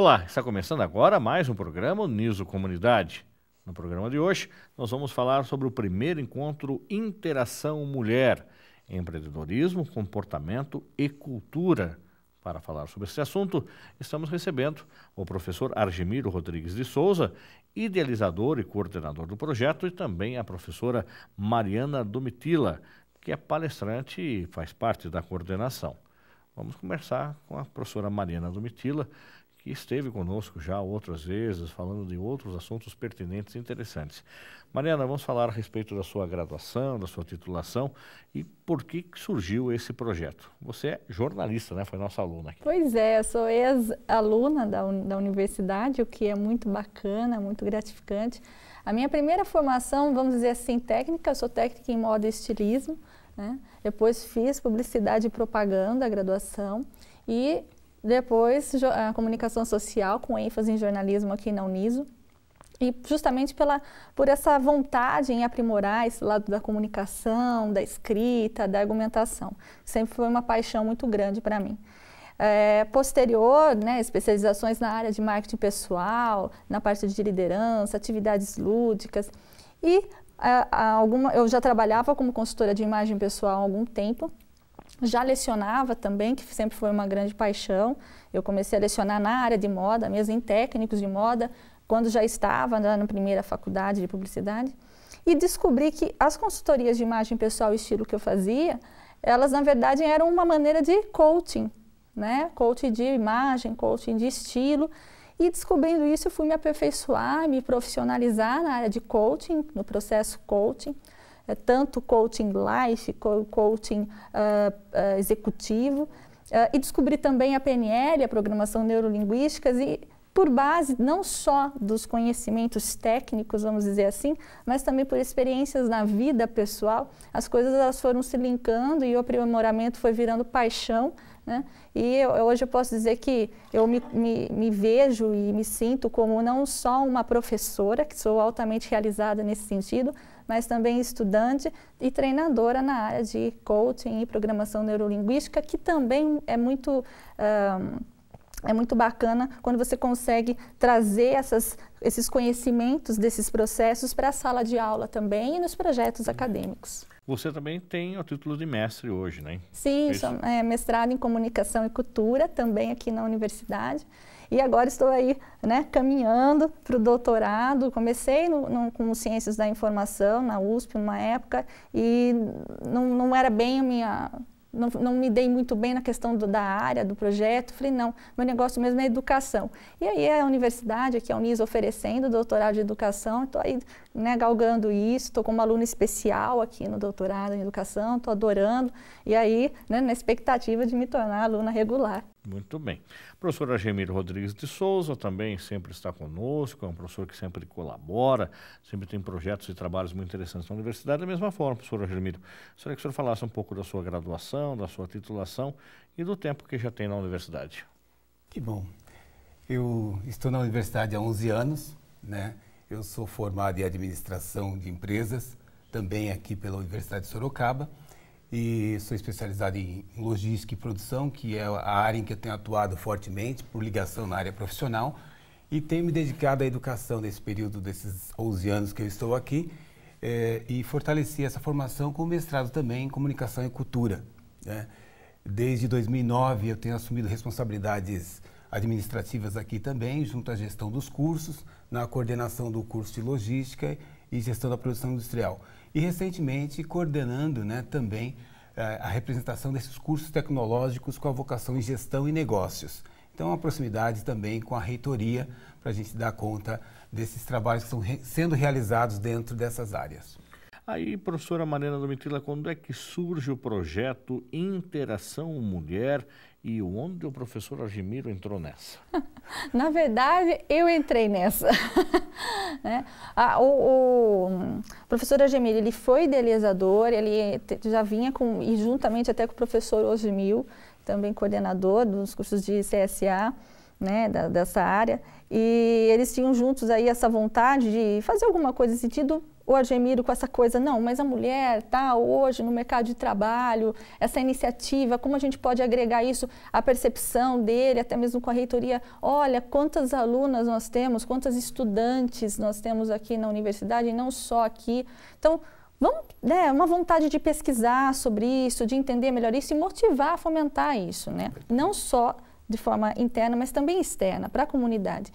Olá, está começando agora mais um programa Niso Comunidade. No programa de hoje, nós vamos falar sobre o primeiro encontro Interação Mulher, Empreendedorismo, Comportamento e Cultura. Para falar sobre esse assunto, estamos recebendo o professor Argemiro Rodrigues de Souza, idealizador e coordenador do projeto, e também a professora Mariana Domitila, que é palestrante e faz parte da coordenação. Vamos conversar com a professora Mariana Domitila que esteve conosco já outras vezes, falando de outros assuntos pertinentes e interessantes. Mariana, vamos falar a respeito da sua graduação, da sua titulação e por que surgiu esse projeto. Você é jornalista, né? Foi nossa aluna aqui. Pois é, sou ex-aluna da, da universidade, o que é muito bacana, muito gratificante. A minha primeira formação, vamos dizer assim, técnica, eu sou técnica em moda e estilismo, né? Depois fiz publicidade e propaganda, graduação, e depois, a comunicação social, com ênfase em jornalismo aqui na Uniso. E justamente pela, por essa vontade em aprimorar esse lado da comunicação, da escrita, da argumentação. Sempre foi uma paixão muito grande para mim. É, posterior, né, especializações na área de marketing pessoal, na parte de liderança, atividades lúdicas. E eh, a, alguma, eu já trabalhava como consultora de imagem pessoal há algum tempo, já lecionava também, que sempre foi uma grande paixão. Eu comecei a lecionar na área de moda, mesmo em técnicos de moda, quando já estava na primeira faculdade de publicidade. E descobri que as consultorias de imagem pessoal e estilo que eu fazia, elas na verdade eram uma maneira de coaching, né? Coaching de imagem, coaching de estilo. E descobrindo isso, eu fui me aperfeiçoar, me profissionalizar na área de coaching, no processo coaching é tanto coaching life, coaching uh, uh, executivo, uh, e descobri também a PNL, a Programação Neurolinguística, e por base não só dos conhecimentos técnicos, vamos dizer assim, mas também por experiências na vida pessoal, as coisas elas foram se linkando e o aprimoramento foi virando paixão, né? E eu, hoje eu posso dizer que eu me, me, me, vejo e me sinto como não só uma professora, que sou altamente realizada nesse sentido, mas também estudante e treinadora na área de coaching e programação neurolinguística, que também é muito. Um, é muito bacana quando você consegue trazer essas, esses conhecimentos desses processos para a sala de aula também e nos projetos uhum. acadêmicos. Você também tem o título de mestre hoje, né? Sim, é sou, é, mestrado em comunicação e cultura também aqui na universidade. E agora estou aí, né, caminhando para o doutorado. Comecei no, no, com Ciências da Informação, na USP, uma época, e não, não era bem a minha não, não, me dei muito bem na questão do, da área, do projeto. Falei, não, meu negócio mesmo é educação. E aí a universidade, aqui a Unis, oferecendo doutorado de educação, estou aí né, galgando isso, estou como aluna especial aqui no doutorado em educação, estou adorando. E aí, né, na expectativa de me tornar aluna regular. Muito bem. professor professora Gemiro Rodrigues de Souza também sempre está conosco, é um professor que sempre colabora, sempre tem projetos e trabalhos muito interessantes na universidade. Da mesma forma, professor Gemiro, gostaria que o senhor falasse um pouco da sua graduação, da sua titulação e do tempo que já tem na universidade. Que bom. Eu estou na universidade há 11 anos, né? Eu sou formado em administração de empresas, também aqui pela Universidade de Sorocaba e sou especializado em logística e produção, que é a área em que eu tenho atuado fortemente por ligação na área profissional e tenho me dedicado à educação nesse período desses 11 anos que eu estou aqui eh, e fortaleci essa formação com mestrado também em comunicação e cultura. Né? Desde 2009 eu tenho assumido responsabilidades administrativas aqui também, junto à gestão dos cursos, na coordenação do curso de logística e gestão da produção industrial e recentemente coordenando né, também eh, a representação desses cursos tecnológicos com a vocação em gestão e negócios. Então, é a proximidade também com a reitoria para a gente dar conta desses trabalhos que estão re sendo realizados dentro dessas áreas. Aí, professora Mariana Domitila, quando é que surge o projeto Interação Mulher e onde o professor Argimiro entrou nessa? Na verdade, eu entrei nessa. né? ah, o, o, professor Argimiro, ele foi idealizador, ele já vinha com, e juntamente até com o professor Osmil, também coordenador dos cursos de CSA, né, da, dessa área, e eles tinham juntos aí essa vontade de fazer alguma coisa nesse sentido o Argemiro com essa coisa, não, mas a mulher tá hoje no mercado de trabalho, essa iniciativa, como a gente pode agregar isso à percepção dele, até mesmo com a reitoria, olha quantas alunas nós temos, quantas estudantes nós temos aqui na universidade, e não só aqui. Então, vamos, né, uma vontade de pesquisar sobre isso, de entender melhor isso e motivar fomentar isso, né? Não só de forma interna, mas também externa, para a comunidade.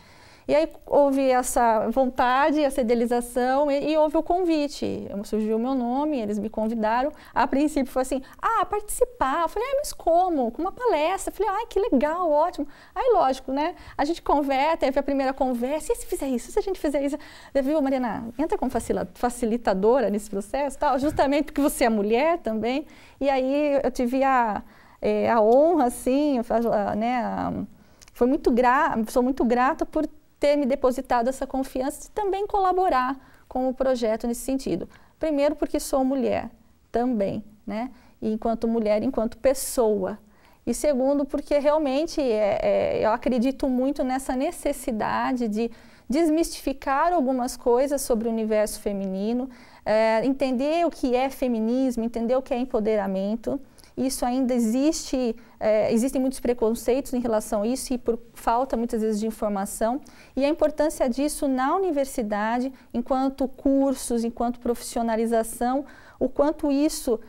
E aí houve essa vontade, essa idealização e, e houve o convite. surgiu o meu nome, eles me convidaram. A princípio foi assim, ah, participar. Eu falei, ah, mas como? Com uma palestra. Eu falei, ah, que legal, ótimo. Aí, lógico, né? A gente conversa, teve a primeira conversa. E se fizer isso? E se a gente fizer isso? Viu, Mariana, entra como facilitadora nesse processo tal, justamente porque você é mulher também. E aí eu tive a, é, a honra, assim, eu, ah, né? A, foi muito grata, sou muito grata por ter me depositado essa confiança e também colaborar com o projeto nesse sentido. Primeiro porque sou mulher também, né? E enquanto mulher, enquanto pessoa. E segundo porque realmente é, é, eu acredito muito nessa necessidade de desmistificar algumas coisas sobre o universo feminino, é, entender o que é feminismo, entender o que é empoderamento. Isso ainda existe, é, existem muitos preconceitos em relação a isso e por falta muitas vezes de informação. E a importância disso na universidade, enquanto cursos, enquanto profissionalização, o quanto isso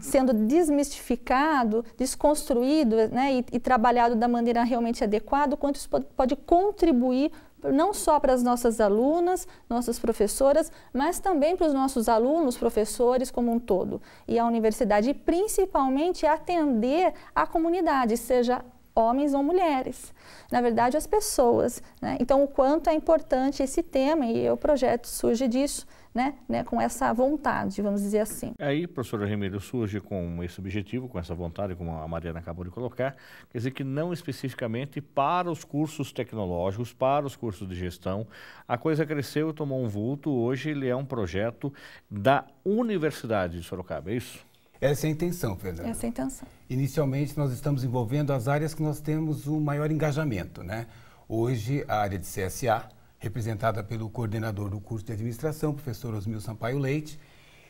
sendo desmistificado, desconstruído né, e, e, trabalhado da maneira realmente adequada, o quanto isso pode, pode contribuir não só para as nossas alunas, nossas professoras, mas também para os nossos alunos, professores como um todo. E a universidade, principalmente, atender a comunidade, seja homens ou mulheres. Na verdade, as pessoas. Né? Então, o quanto é importante esse tema e o projeto surge disso, né, né, com essa vontade, vamos dizer assim. Aí, professora Remiro, surge com esse objetivo, com essa vontade, como a Mariana acabou de colocar, quer dizer que não especificamente para os cursos tecnológicos, para os cursos de gestão, a coisa cresceu, tomou um vulto, hoje ele é um projeto da Universidade de Sorocaba, é isso? Essa é a intenção, Fernando. Essa é a intenção. Inicialmente, nós estamos envolvendo as áreas que nós temos o maior engajamento, né? Hoje, a área de CSA, representada pelo coordenador do curso de administração, professor Osmil Sampaio Leite.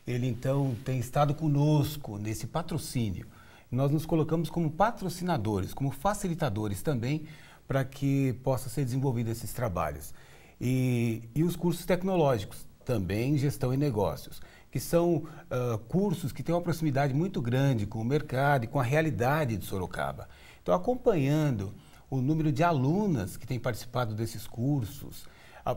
Ele então tem estado conosco nesse patrocínio. Nós nos colocamos como patrocinadores, como facilitadores também, para que possa ser desenvolvido esses trabalhos. E, e os cursos tecnológicos, também gestão e negócios, que são uh, cursos que têm uma proximidade muito grande com o mercado e com a realidade de Sorocaba. Então, acompanhando o número de alunas que têm participado desses cursos, a,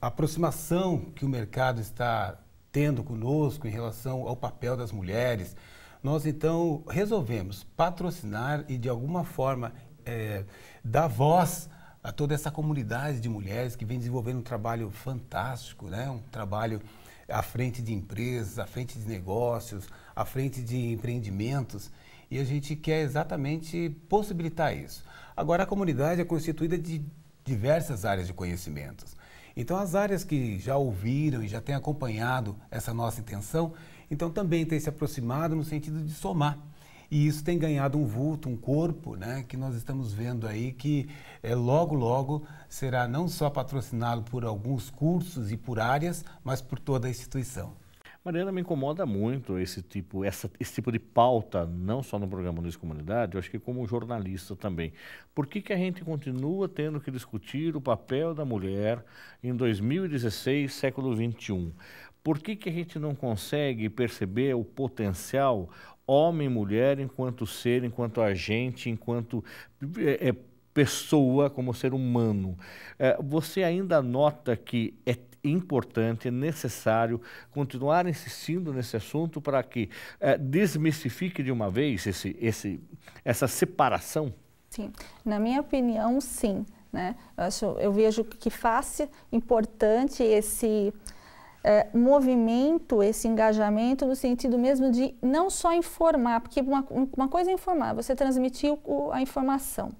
a, aproximação que o mercado está tendo conosco em relação ao papel das mulheres, nós então resolvemos patrocinar e de alguma forma é, dar voz a toda essa comunidade de mulheres que vem desenvolvendo um trabalho fantástico, né? um trabalho à frente de empresas, à frente de negócios, à frente de empreendimentos. E a gente quer exatamente possibilitar isso. Agora, a comunidade é constituída de diversas áreas de conhecimentos. Então, as áreas que já ouviram e já têm acompanhado essa nossa intenção, então também têm se aproximado no sentido de somar. E isso tem ganhado um vulto, um corpo, né, que nós estamos vendo aí que é, logo, logo será não só patrocinado por alguns cursos e por áreas, mas por toda a instituição. Mariana, me incomoda muito esse tipo, essa, esse tipo de pauta, não só no programa Luiz Comunidade, eu acho que como jornalista também. Por que, que a gente continua tendo que discutir o papel da mulher em 2016, século XXI? Por que, que a gente não consegue perceber o potencial homem e mulher enquanto ser, enquanto agente, enquanto é, é pessoa, como ser humano? É, você ainda nota que é importante, é necessário continuar insistindo nesse assunto para que é, desmistifique de uma vez esse, esse, essa separação? Sim, na minha opinião, sim. Né? Eu, acho, eu vejo que faz importante esse é, movimento, esse engajamento no sentido mesmo de não só informar, porque uma, uma coisa é informar, você transmitir o, a informação.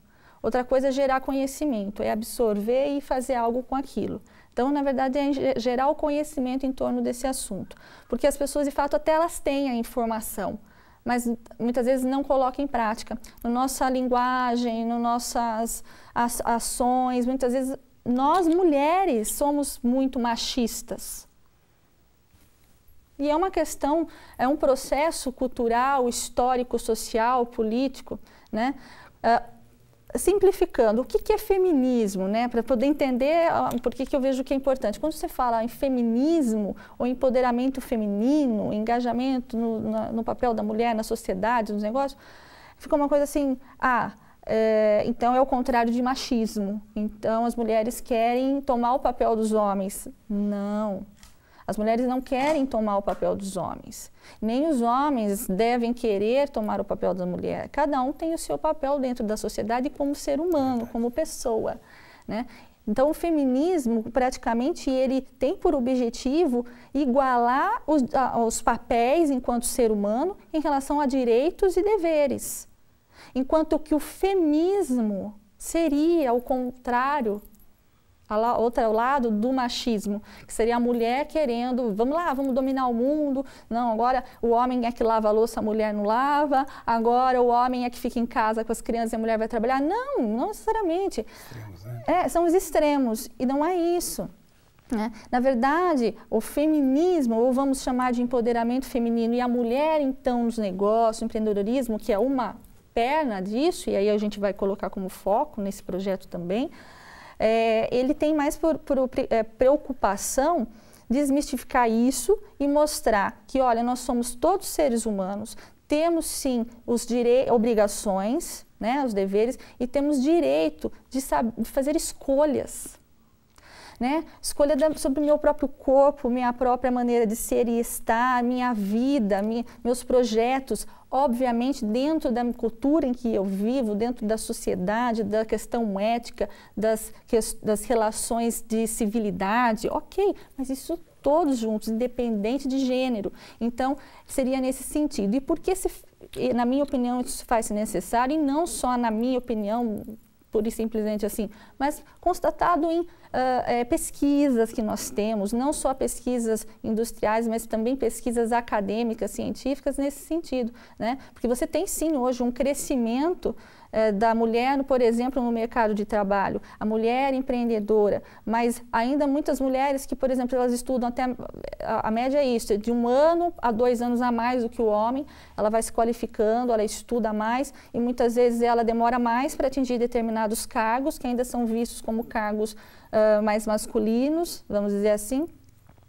Outra coisa é gerar conhecimento, é absorver e fazer algo com aquilo. Então, na verdade, é gerar o conhecimento em torno desse assunto. Porque as pessoas, de fato, até elas têm a informação, mas muitas vezes não colocam em prática. Na no nossa linguagem, nas no nossas ações, muitas vezes nós mulheres somos muito machistas. E é uma questão, é um processo cultural, histórico, social, político, né? Uh, simplificando, o que, que é feminismo, né? Para poder entender ah, por que, eu vejo que é importante. Quando você fala em feminismo, ou empoderamento feminino, engajamento no, no papel da mulher na sociedade, nos negócios, fica uma coisa assim, ah, é, então é o contrário de machismo. Então as mulheres querem tomar o papel dos homens. Não, as mulheres não querem tomar o papel dos homens, nem os homens devem querer tomar o papel da mulher. Cada um tem o seu papel dentro da sociedade como ser humano, como pessoa, né? Então, o feminismo, praticamente, ele tem por objetivo igualar os, a, os papéis enquanto ser humano em relação a direitos e deveres. Enquanto que o feminismo seria o contrário outro outra é o lado do machismo, que seria a mulher querendo, vamos lá, vamos dominar o mundo. Não, agora o homem é que lava a louça, a mulher não lava. Agora o homem é que fica em casa com as crianças e a mulher vai trabalhar. Não, não necessariamente. Extremos, né? é, são os extremos e não é isso. Né? Na verdade, o feminismo, ou vamos chamar de empoderamento feminino, e a mulher, então, nos negócios, empreendedorismo, que é uma perna disso, e aí a gente vai colocar como foco nesse projeto também, é, ele tem mais por, por é, preocupação desmistificar isso e mostrar que, olha, nós somos todos seres humanos, temos sim os obrigações, né, os deveres, e temos direito de, saber, de fazer escolhas. Né? Escolha da, sobre o meu próprio corpo, minha própria maneira de ser e estar, minha vida, minha, meus projetos, Obviamente, dentro da cultura em que eu vivo, dentro da sociedade, da questão ética, das, das relações de civilidade, ok, mas isso todos juntos, independente de gênero. Então, seria nesse sentido. E por que, se, na minha opinião, isso faz-se necessário, e não só na minha opinião pura e simplesmente assim, mas constatado em uh, é, pesquisas que nós temos, não só pesquisas industriais, mas também pesquisas acadêmicas, científicas nesse sentido, né? Porque você tem sim hoje um crescimento eh, da mulher, por exemplo, no mercado de trabalho, a mulher empreendedora, mas ainda muitas mulheres que, por exemplo, elas estudam até eh, a, a média é isso, de um ano a dois anos a mais do que o homem, ela vai se qualificando, ela estuda mais e muitas vezes ela demora mais para atingir determinados cargos que ainda são vistos como cargos uh, mais masculinos, vamos dizer assim,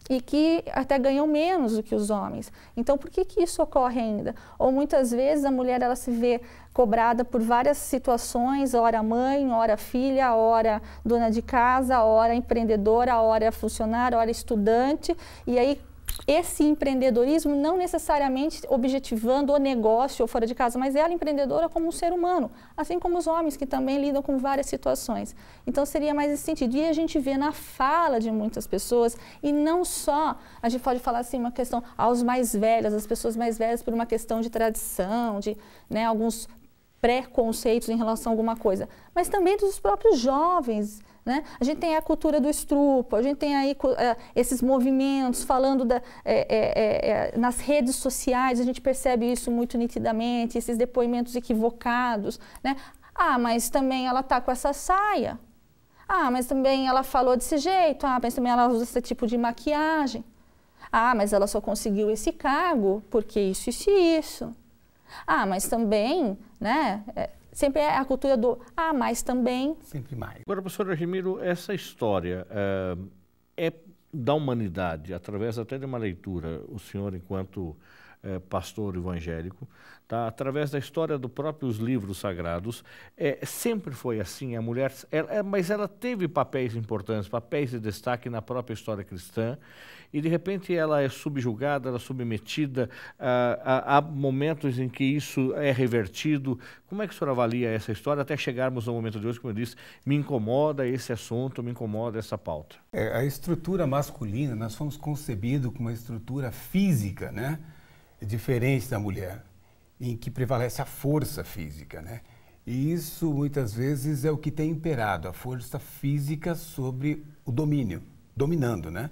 e que até ganham menos do que os homens. Então, por que, que isso ocorre ainda? Ou muitas vezes a mulher ela se vê cobrada por várias situações, ora mãe, ora filha, ora dona de casa, ora empreendedora, ora funcionária, ora estudante, e aí esse empreendedorismo não necessariamente objetivando o negócio ou fora de casa, mas ela empreendedora como um ser humano, assim como os homens que também lidam com várias situações. Então seria mais esse sentido. E a gente vê na fala de muitas pessoas, e não só, a gente pode falar assim, uma questão aos mais velhos, as pessoas mais velhas por uma questão de tradição, de né, alguns preconceitos em relação a alguma coisa, mas também dos próprios jovens né? A gente tem a cultura do estrupo, a gente tem aí é, esses movimentos falando da, é, é, nas redes sociais, a gente percebe isso muito nitidamente, esses depoimentos equivocados. Né? Ah, mas também ela está com essa saia. Ah, mas também ela falou desse jeito. Ah, mas também ela usa esse tipo de maquiagem. Ah, mas ela só conseguiu esse cargo porque isso, isso e isso. Ah, mas também, né? sempre é a cultura do ah, mais também. Sempre mais. Agora, professor Argemiro, essa história eh, é da humanidade, através até de uma leitura, o senhor, enquanto eh, pastor evangélico, tá? através da história dos próprios livros sagrados, é, sempre foi assim, a mulher, ela, é, mas ela teve papéis importantes, papéis de destaque na própria história cristã, e de repente ela é subjugada, ela é submetida, há, momentos em que isso é revertido. Como é que o senhor avalia essa história até chegarmos ao momento de hoje, como eu disse, me incomoda esse assunto, me incomoda essa pauta? É, a estrutura masculina, nós fomos concebidos com uma estrutura física, né? Diferente da mulher, em que prevalece a força física, né? E isso muitas vezes é o que tem imperado, a força física sobre o domínio, dominando, né?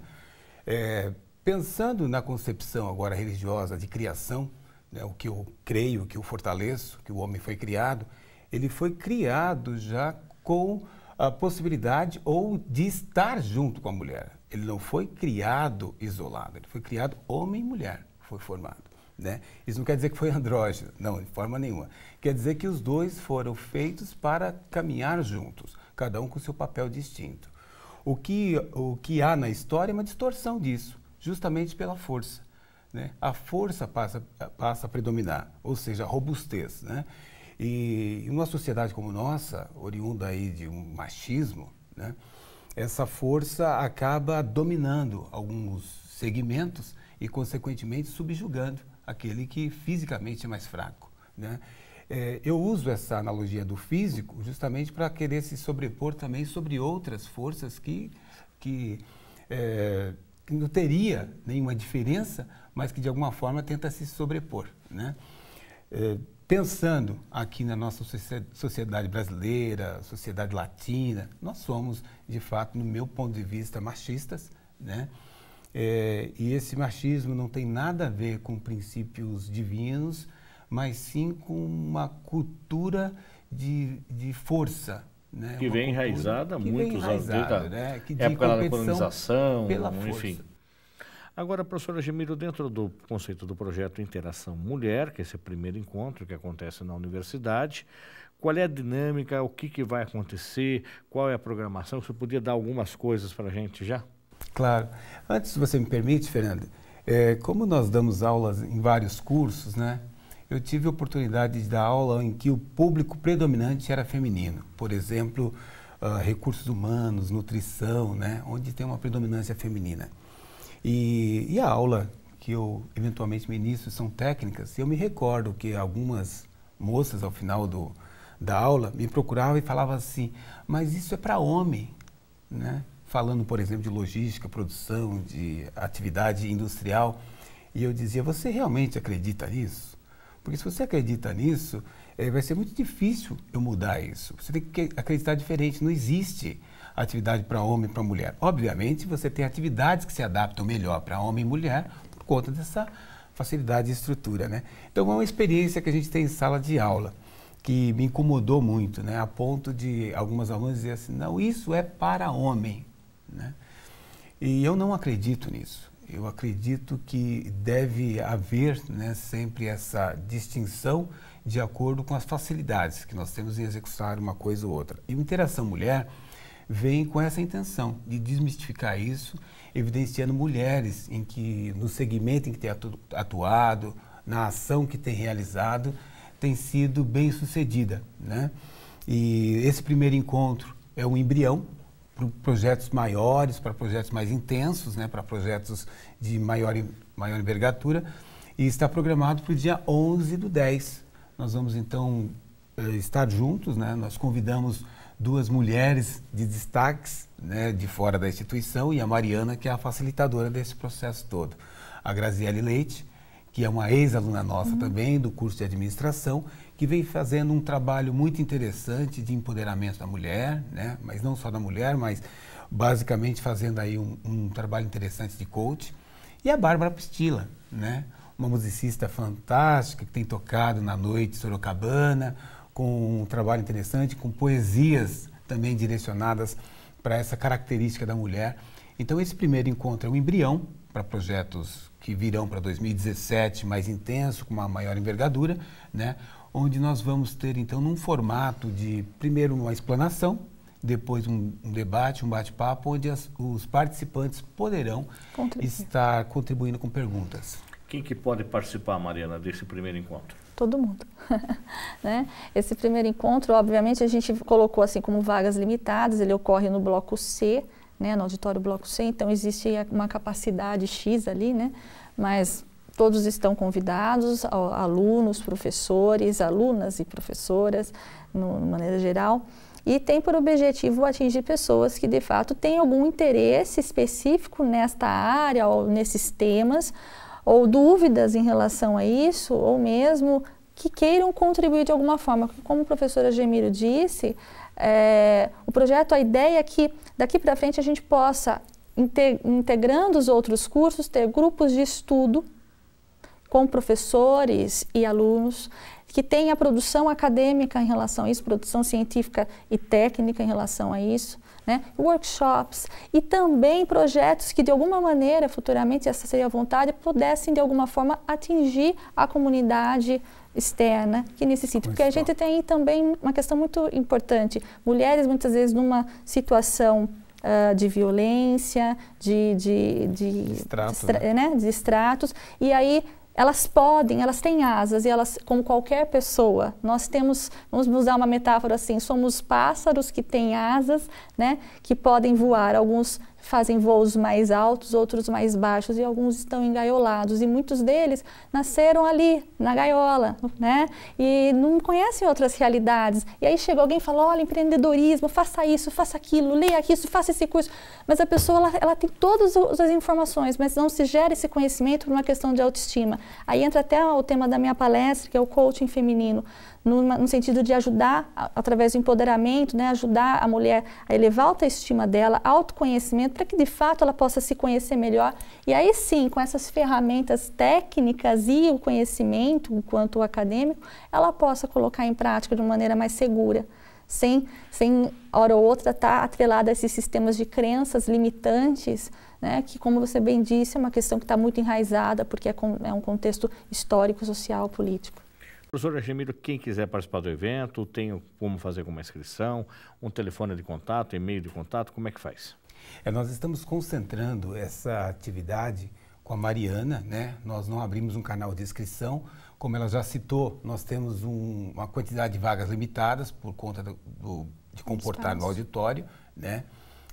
É, pensando na concepção agora religiosa de criação, né, o que eu creio, o que eu fortaleço, que o homem foi criado, ele foi criado já com a possibilidade ou de estar junto com a mulher. Ele não foi criado isolado, ele foi criado homem e mulher, foi formado. Né? Isso não quer dizer que foi andrógeno, não, de forma nenhuma. Quer dizer que os dois foram feitos para caminhar juntos, cada um com seu papel distinto. O que, o que há na história é uma distorção disso, justamente pela força. Né? A força passa, passa a predominar, ou seja, a robustez. Né? E numa sociedade como nossa, oriunda aí de um machismo, né? essa força acaba dominando alguns segmentos e, consequentemente, subjugando aquele que fisicamente é mais fraco. Né? É, eu uso essa analogia do físico justamente para querer se sobrepor também sobre outras forças que, que, é, que, não teria nenhuma diferença, mas que de alguma forma tenta se sobrepor. Né? É, pensando aqui na nossa sociedade brasileira, sociedade latina, nós somos, de fato, no meu ponto de vista, machistas, né? É, e esse machismo não tem nada a ver com princípios divinos, mas sim com uma cultura de, de força. Né? Que uma vem enraizada há muitos anos, desde né? de época da colonização, pela enfim. Agora, professora Gemiro, dentro do conceito do projeto Interação Mulher, que é esse primeiro encontro que acontece na universidade, qual é a dinâmica, o que, que vai acontecer, qual é a programação? Você podia dar algumas coisas para a gente já? Claro. Antes, se você me permite, Fernando, é, como nós damos aulas em vários cursos, né? eu tive oportunidades de dar aula em que o público predominante era feminino. Por exemplo, uh, recursos humanos, nutrição, né? onde tem uma predominância feminina. E, e a aula que eu eventualmente ministro são técnicas. Eu me recordo que algumas moças, ao final do, da aula, me procuravam e falavam assim, mas isso é para homem, né? falando, por exemplo, de logística, produção, de atividade industrial. E eu dizia, você realmente acredita nisso? Porque se você acredita nisso, é, vai ser muito difícil eu mudar isso. Você tem que acreditar diferente. Não existe atividade para homem e para mulher. Obviamente, você tem atividades que se adaptam melhor para homem e mulher por conta dessa facilidade de estrutura, né? Então, é uma experiência que a gente tem em sala de aula que me incomodou muito, né? A ponto de algumas alunas dizerem assim, não, isso é para homem, né? E eu não acredito nisso eu acredito que deve haver né, sempre essa distinção de acordo com as facilidades que nós temos em executar uma coisa ou outra. E o Interação Mulher vem com essa intenção de desmistificar isso, evidenciando mulheres em que no segmento em que tem atuado, na ação que tem realizado, tem sido bem sucedida, né? E esse primeiro encontro é um embrião projetos maiores, para projetos mais intensos, né, para projetos de maior, maior envergadura. E está programado para o dia 11 do 10. Nós vamos, então, eh, estar juntos. Né? Nós convidamos duas mulheres de destaques né, de fora da instituição e a Mariana, que é a facilitadora desse processo todo. A Graziele Leite, que é uma ex-aluna nossa uhum. também, do curso de administração, que vem fazendo um trabalho muito interessante de empoderamento da mulher, né? mas não só da mulher, mas basicamente fazendo aí um, um trabalho interessante de coach. E a Bárbara Pistila, né? uma musicista fantástica que tem tocado na noite sorocabana, com um trabalho interessante, com poesias também direcionadas para essa característica da mulher. Então, esse primeiro encontro é um embrião para projetos que virão para 2017 mais intenso, com uma maior envergadura, né? onde nós vamos ter, então, num formato de, primeiro, uma explanação, depois um, um debate, um bate-papo, onde as, os participantes poderão estar contribuindo com perguntas. Quem que pode participar, Mariana, desse primeiro encontro? Todo mundo. né? Esse primeiro encontro, obviamente, a gente colocou assim como vagas limitadas, ele ocorre no bloco C, né, no auditório bloco C, então existe uma capacidade X ali, né? mas Todos estão convidados, alunos, professores, alunas e professoras, no, de maneira geral e tem por objetivo atingir pessoas que de fato têm algum interesse específico nesta área ou nesses temas, ou dúvidas em relação a isso, ou mesmo que queiram contribuir de alguma forma. Como a professora Gemiro disse, é, o projeto, a ideia é que daqui para frente a gente possa, integrando os outros cursos, ter grupos de estudo com professores e alunos, que tenha produção acadêmica em relação a isso, produção científica e técnica em relação a isso, né? workshops e também projetos que de alguma maneira, futuramente, essa seria a vontade, pudessem de alguma forma atingir a comunidade externa que necessita. Porque a gente tem também uma questão muito importante, mulheres muitas vezes numa situação Uh, de violência, de, de, de, Estrato, né? Né? de, extratos. E aí elas podem, elas têm asas e elas, como qualquer pessoa, nós temos, vamos usar uma metáfora assim, somos pássaros que têm asas, né, que podem voar. Alguns fazem voos mais altos, outros mais baixos e alguns estão engaiolados e muitos deles nasceram ali na gaiola, né? E não conhecem outras realidades. E aí chega alguém e fala: "Olha, empreendedorismo, faça isso, faça aquilo, leia isso, faça esse curso". Mas a pessoa ela, ela tem todas as informações, mas não se gera esse conhecimento por uma questão de autoestima. Aí entra até o tema da minha palestra, que é o coaching feminino numa, no sentido de ajudar, através do empoderamento, né, ajudar a mulher a elevar a autoestima dela, autoconhecimento, para que de fato ela possa se conhecer melhor. E aí sim, com essas ferramentas técnicas e o conhecimento, enquanto acadêmico, ela possa colocar em prática de uma maneira mais segura sem, sem hora ou outra estar tá atrelada a esses sistemas de crenças limitantes, né, que, como você bem disse, é uma questão que está muito enraizada, porque é, com, é um contexto histórico, social, político. Professor Argemiro, quem quiser participar do evento, tem como fazer uma inscrição, um telefone de contato, e-mail de contato, como é que faz? É, nós estamos concentrando essa atividade com a Mariana, né? Nós não abrimos um canal de inscrição, como ela já citou, nós temos um, uma quantidade de vagas limitadas por conta do, do, de comportar no auditório, né?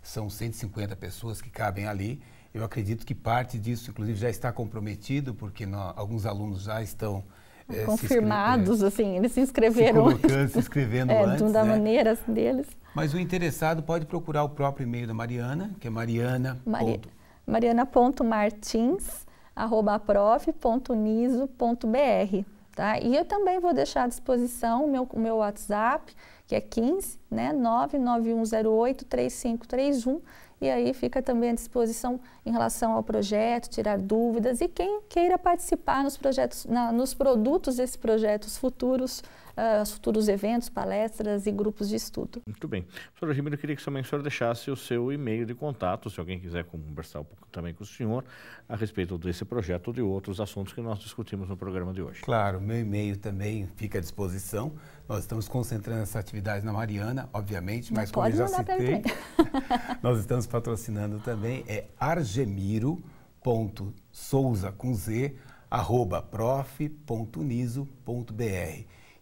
São 150 pessoas que cabem ali. Eu acredito que parte disso, inclusive, já está comprometido, porque nós, alguns alunos já estão é, confirmados, se é. assim, eles se inscreveram. Se se inscrevendo é, antes, da né? maneira assim, deles. Mas o interessado pode procurar o próprio e-mail da Mariana, que é mariana. Mari, mariana.martins.prof.niso.br. Tá? E eu também vou deixar à disposição o meu, meu WhatsApp, que é 15 né, 991083531. E aí fica também à disposição em relação ao projeto, tirar dúvidas e quem queira participar nos projetos, na, nos produtos desses projetos futuros uh, ah, os futuros eventos, palestras e grupos de estudo. Muito bem. Professora Ribeiro, eu queria que também o senhor deixasse o seu e-mail de contato, se alguém quiser conversar um pouco também com o senhor a respeito desse projeto ou de outros assuntos que nós discutimos no programa de hoje. Claro, meu e-mail também fica à disposição. Nós estamos concentrando essa atividade na Mariana, obviamente, mas Pode como eu já citei, nós estamos patrocinando também, é argemiro.souza com Z, arroba prof.niso.br.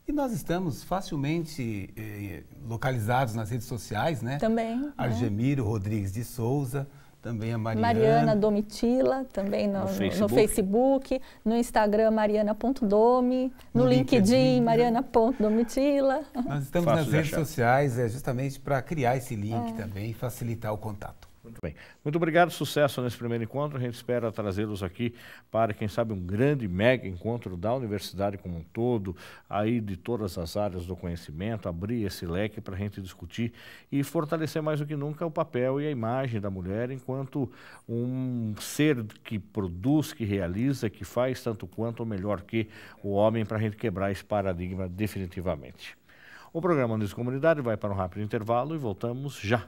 E nós estamos facilmente eh, localizados nas redes sociais, né? Também. Né? Argemiro né? Rodrigues de Souza, também a Mariana. Mariana Domitila, também no, no, Facebook. no Facebook, no Instagram mariana.domi, no, no LinkedIn, LinkedIn né? mariana.domitila. Nós estamos Fácil nas redes achar. sociais é, justamente para criar esse link é. também e facilitar o contato. Muito bem. Muito obrigado, sucesso nesse primeiro encontro. A gente espera trazê-los aqui para, quem sabe, um grande mega encontro da universidade como um todo, aí de todas as áreas do conhecimento, abrir esse leque para a gente discutir e fortalecer mais do que nunca o papel e a imagem da mulher enquanto um ser que produz, que realiza, que faz tanto quanto ou melhor que o homem para a gente quebrar esse paradigma definitivamente. O programa News Comunidade vai para um rápido intervalo e voltamos já.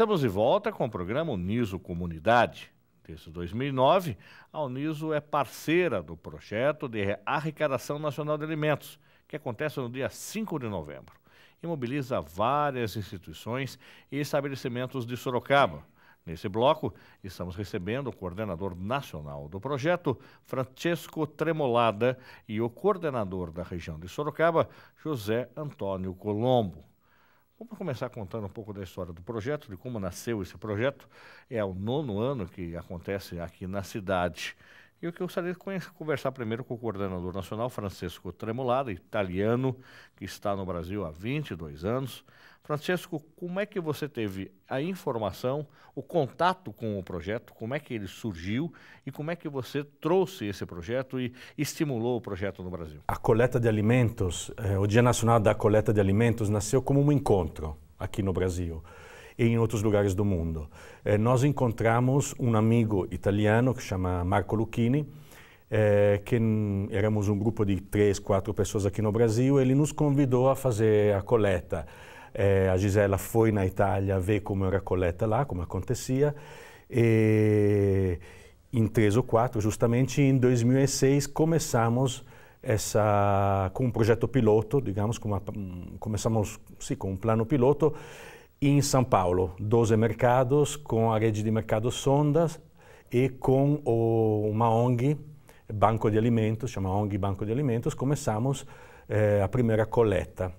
Estamos de volta com o programa Uniso Comunidade. Desde 2009, a Uniso é parceira do projeto de arrecadação nacional de alimentos, que acontece no dia 5 de novembro, e mobiliza várias instituições e estabelecimentos de Sorocaba. Nesse bloco, estamos recebendo o coordenador nacional do projeto, Francesco Tremolada, e o coordenador da região de Sorocaba, José Antônio Colombo. Vamos começar contando um pouco da história do projeto, de como nasceu esse projeto. É o nono ano que acontece aqui na cidade. E o que eu gostaria de conversar primeiro com o coordenador nacional, Francisco Tremolada, italiano, que está no Brasil há 22 anos. Francisco, como é que você teve a informação, o contato com o projeto, como é que ele surgiu e como é que você trouxe esse projeto e estimulou o projeto no Brasil? A coleta de alimentos, eh, o Dia Nacional da Coleta de Alimentos, nasceu como um encontro aqui no Brasil e em outros lugares do mundo. Eh, nós encontramos um amigo italiano que chama Marco Lucchini, eh, que éramos um grupo de três, quatro pessoas aqui no Brasil, ele nos convidou a fazer a coleta. Eh, a Gisela foi na Itália ver como era a coleta lá, como acontecia, e em três ou quatro, justamente em 2006, começamos essa, com um projeto piloto, digamos, com uma, começamos sim, com um plano piloto em São Paulo, 12 mercados com a rede de mercados Sondas e com o, uma ONG, Banco de Alimentos, chama ONG Banco de Alimentos, começamos eh, a primeira coleta.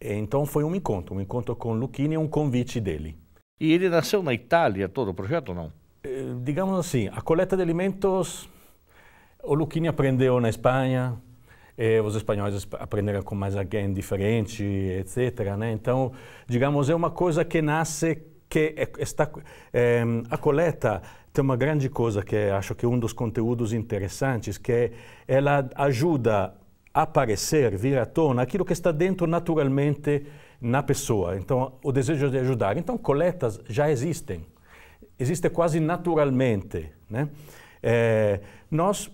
E, então foi um encontro, um encontro com Luchini e um convite dele. E ele nasceu na Itália, todo o projeto, não? Eh, digamos assim, a coleta de alimentos o Luchini aprendeu na Espanha, eh, os espanhóis aprenderam com mais alguém diferente, etc. Né? Então, digamos, é uma coisa que nasce, que é, está... É, a coleta tem uma grande coisa que acho que é um dos conteúdos interessantes, que ela ajuda a aparecer, vir à tona, aquilo que está dentro naturalmente na pessoa. Então, o desejo de ajudar. Então, coletas já existem. Existe quase naturalmente, né? É, nós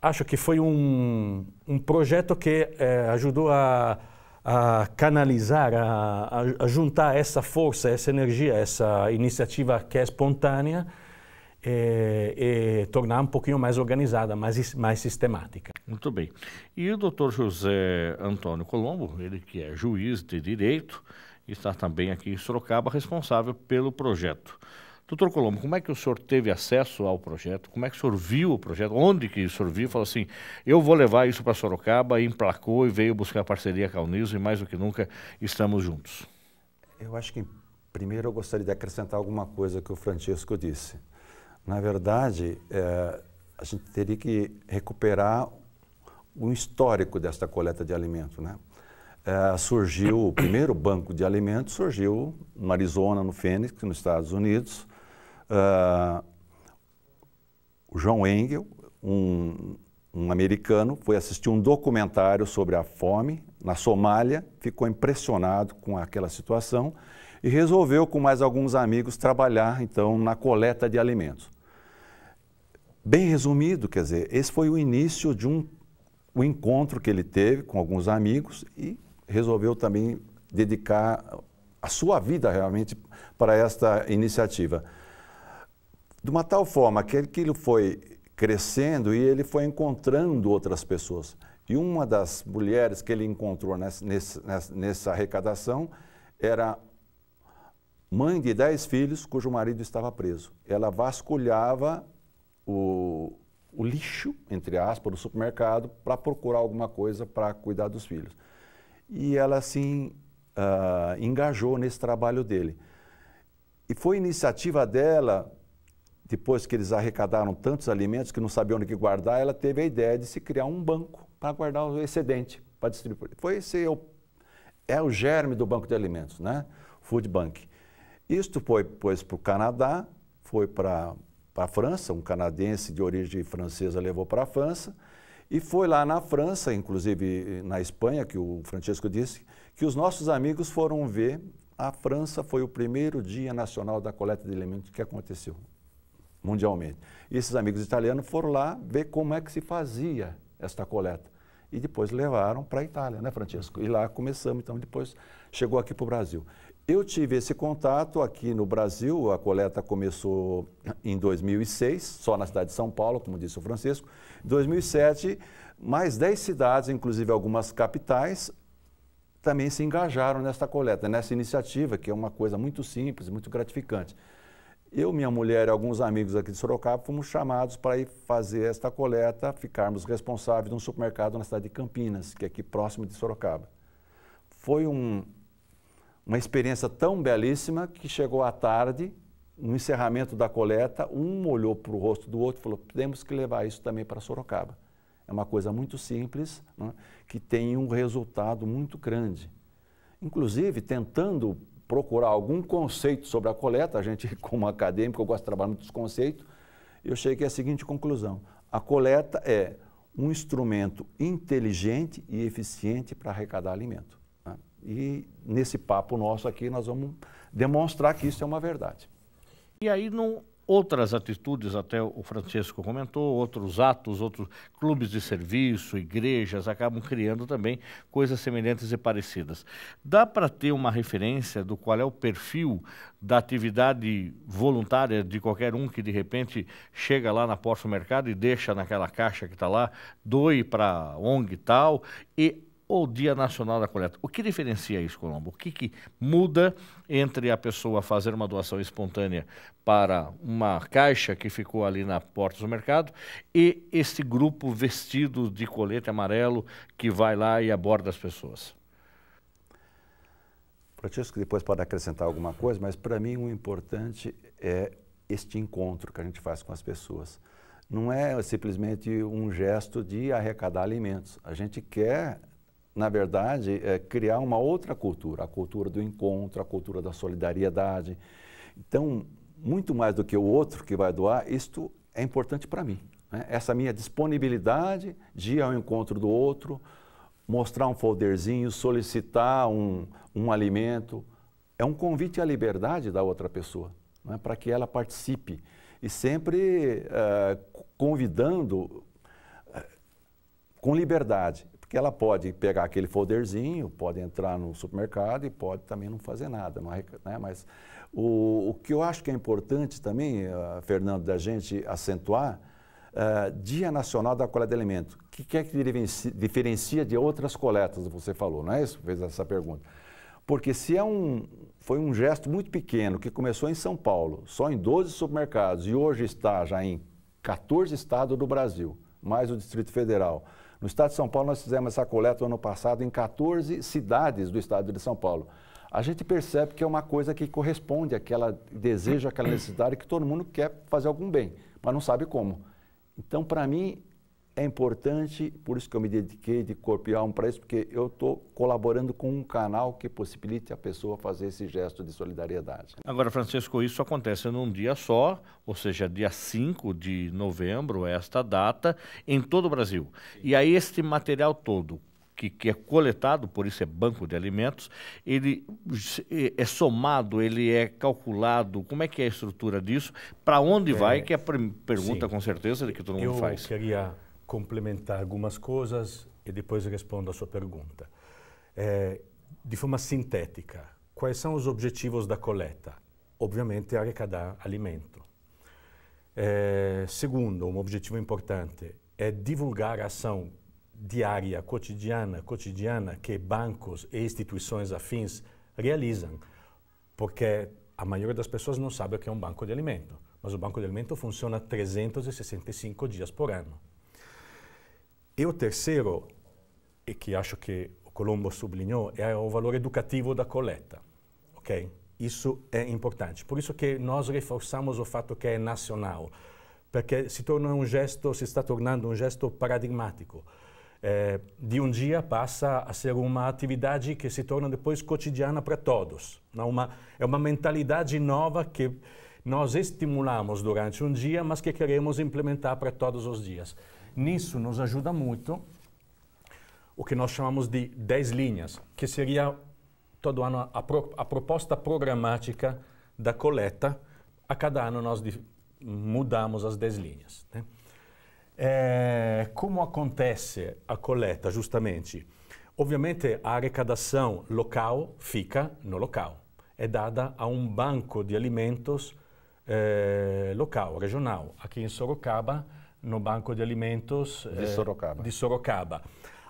acho que foi um, um projeto que é, ajudou a, a canalizar, a, a, juntar essa força, essa energia, essa iniciativa que é espontânea e, é, e tornar um pouquinho mais organizada, mais, mais sistemática. Muito bem. E o doutor José Antônio Colombo, ele que é juiz de direito, está também aqui em Sorocaba, responsável pelo projeto. Doutor Colombo, como é que o senhor teve acesso ao projeto? Como é que o senhor viu o projeto? Onde que o senhor viu? Falou assim, eu vou levar isso para Sorocaba, emplacou e veio buscar parceria com a Uniso e mais do que nunca estamos juntos. Eu acho que primeiro eu gostaria de acrescentar alguma coisa que o Francisco disse. Na verdade, é, a gente teria que recuperar o histórico desta coleta de alimento, né? É, surgiu o primeiro banco de alimentos surgiu no Arizona, no Phoenix, nos Estados Unidos, Uh, ah, João Engel, um, um americano, foi assistir um documentário sobre a fome na Somália, ficou impressionado com aquela situação e resolveu, com mais alguns amigos, trabalhar então na coleta de alimentos. Bem resumido, quer dizer, esse foi o início de um, um encontro que ele teve com alguns amigos e resolveu também dedicar a sua vida realmente para esta iniciativa de uma tal forma que aquilo foi crescendo e ele foi encontrando outras pessoas. E uma das mulheres que ele encontrou nessa, nessa, nessa arrecadação era mãe de dez filhos cujo marido estava preso. Ela vasculhava o, o lixo, entre aspas, do supermercado para procurar alguma coisa para cuidar dos filhos. E ela assim uh, engajou nesse trabalho dele. E foi iniciativa dela depois que eles arrecadaram tantos alimentos que não sabiam onde guardar, ela teve a ideia de se criar um banco para guardar o excedente, para distribuir. Foi esse é o, é o germe do banco de alimentos, né? Food Bank. Isto foi, pois, para o Canadá, foi para a França, um canadense de origem francesa levou para a França, e foi lá na França, inclusive na Espanha, que o Francisco disse, que os nossos amigos foram ver. A França foi o primeiro dia nacional da coleta de alimentos que aconteceu mundialmente. E esses amigos italianos foram lá ver como é que se fazia esta coleta. E depois levaram para a Itália, né, Francisco? E lá começamos, então depois chegou aqui para o Brasil. Eu tive esse contato aqui no Brasil, a coleta começou em 2006, só na cidade de São Paulo, como disse o Francisco. Em 2007, mais 10 cidades, inclusive algumas capitais, também se engajaram nesta coleta, nessa iniciativa, que é uma coisa muito simples, muito gratificante. Eu, minha mulher e alguns amigos aqui de Sorocaba fomos chamados para ir fazer esta coleta, ficarmos responsáveis de um supermercado na cidade de Campinas, que é aqui próximo de Sorocaba. Foi um, uma experiência tão belíssima que chegou à tarde, no encerramento da coleta, um olhou para o rosto do outro e falou: temos que levar isso também para Sorocaba. É uma coisa muito simples, né, que tem um resultado muito grande. Inclusive, tentando procurar algum conceito sobre a coleta, a gente, como acadêmico, eu gosto de trabalhar muito dos conceitos, eu cheguei à seguinte conclusão: a coleta é um instrumento inteligente e eficiente para arrecadar alimento. Né? E nesse papo nosso aqui, nós vamos demonstrar que isso é uma verdade. E aí, não, outras atitudes, até o Francisco comentou, outros atos, outros clubes de serviço, igrejas, acabam criando também coisas semelhantes e parecidas. Dá para ter uma referência do qual é o perfil da atividade voluntária de qualquer um que de repente chega lá na porta do mercado e deixa naquela caixa que está lá, doe para ONG e tal, e ou Dia Nacional da Coleta. O que diferencia isso, Colombo? O que, que muda entre a pessoa fazer uma doação espontânea para uma caixa que ficou ali na porta do mercado e esse grupo vestido de colete amarelo que vai lá e aborda as pessoas? Francisco depois pode acrescentar alguma coisa, mas para mim o importante é este encontro que a gente faz com as pessoas não é simplesmente um gesto de arrecadar alimentos. A gente quer na verdade, é criar uma outra cultura, a cultura do encontro, a cultura da solidariedade. Então, muito mais do que o outro que vai doar, isto é importante para mim. Né? Essa minha disponibilidade de ir ao encontro do outro, mostrar um folderzinho, solicitar um, um alimento, é um convite à liberdade da outra pessoa, né? para que ela participe. E sempre uh, convidando uh, com liberdade. Porque ela pode pegar aquele folderzinho, pode entrar no supermercado e pode também não fazer nada. Não né? Mas o, o, que eu acho que é importante também, uh, Fernando, da gente acentuar, uh, Dia Nacional da Coleta de Alimento. O que, que é que diferencia de outras coletas, você falou, não é isso? Fez essa pergunta. Porque se é um, foi um gesto muito pequeno que começou em São Paulo, só em 12 supermercados, e hoje está já em 14 estados do Brasil, mais o Distrito Federal. No estado de São Paulo, nós fizemos essa coleta ano passado em 14 cidades do estado de São Paulo. A gente percebe que é uma coisa que corresponde àquela desejo, àquela necessidade que todo mundo quer fazer algum bem, mas não sabe como. Então, para mim, é importante, por isso que eu me dediquei de corpo e alma para isso, porque eu estou colaborando com um canal que possibilite a pessoa fazer esse gesto de solidariedade. Agora, Francisco, isso acontece num dia só, ou seja, dia 5 de novembro, é esta data, em todo o Brasil. E aí este material todo, que, que, é coletado, por isso é banco de alimentos, ele é somado, ele é calculado, como é que é a estrutura disso, para onde é, vai, que é a pergunta sim. com certeza que todo mundo Eu faz. Eu queria complementar algumas coisas e depois respondo à sua pergunta. É, de forma sintética, quais são os objetivos da coleta? Obviamente, arrecadar alimento. É, segundo, um objetivo importante é divulgar a ação diária, cotidiana, cotidiana que bancos e instituições afins realizam, porque a maioria das pessoas não sabe o que é um banco de alimento, mas o banco de alimento funciona 365 dias por ano. E o terceiro, e que acho que o Colombo sublinhou, é o valor educativo da coleta. Ok? Isso é importante. Por isso que nós reforçamos o fato que é nacional, porque se torna um gesto, se está tornando um gesto paradigmático. É, de um dia passa a ser uma atividade que se torna depois cotidiana para todos. Não? Né? Uma, é uma mentalidade nova que nós estimulamos durante um dia, mas que queremos implementar para todos os dias. Nisso nos ajuda muito o que nós chamamos de 10 linhas, que seria todo ano a, pro, a proposta programática da coleta. A cada ano nós de, mudamos as 10 linhas. Né? É, como acontece a coleta, justamente? Obviamente, a arrecadação local fica no local. É dada a um banco de alimentos eh, local, regional. Aqui em Sorocaba, no Banco de Alimentos de eh, Sorocaba. de Sorocaba.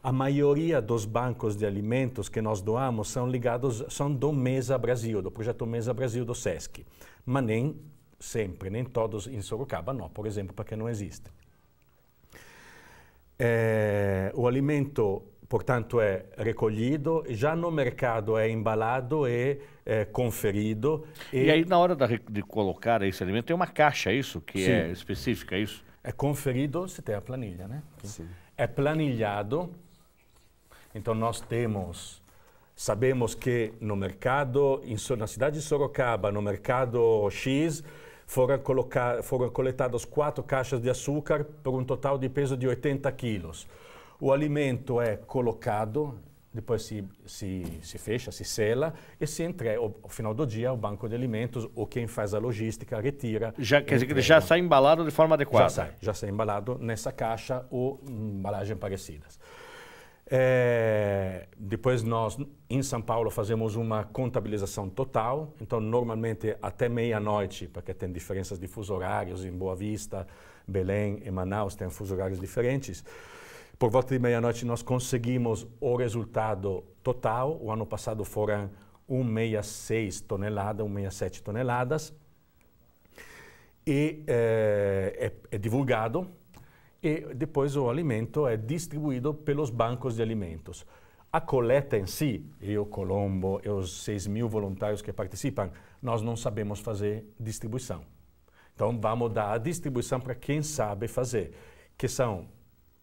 A maioria dos bancos de alimentos que nós doamos são ligados, são do Mesa Brasil, do projeto Mesa Brasil do SESC. Mas nem sempre, nem todos em Sorocaba, não, por exemplo, porque não existe. É, o alimento, portanto, é recolhido, já no mercado é embalado e é, conferido. E... e aí, na hora da, de colocar esse alimento, tem uma caixa, é isso? Que é Sim. é específica, isso? É conferido se tem a planilha, né? Sim. É planilhado. Então nós temos, sabemos que no mercado, na cidade de Sorocaba, no mercado X, foram, foram coletadas quatro caixas de açúcar por um total de peso de 80 quilos. O alimento é colocado depois se, se, fecha, se sela e se entrega, ao, ao final do dia, o banco de alimentos ou quem faz a logística retira. Já, quer dizer, já sai embalado de forma adequada? Já sai, já sai embalado nessa caixa ou embalagem parecidas. É, depois nós, em São Paulo, fazemos uma contabilização total. Então, normalmente até meia-noite, porque tem diferenças de fuso horários em Boa Vista, Belém e Manaus, tem fuso horários diferentes. Por volta de meia-noite nós conseguimos o resultado total. O ano passado foram 1,66 toneladas, 1,67 toneladas. E é, é, é divulgado e depois o alimento é distribuído pelos bancos de alimentos. A coleta em si, eu, Colombo e é os 6 mil voluntários que participam, nós não sabemos fazer distribuição. Então vamos dar a distribuição para quem sabe fazer, que são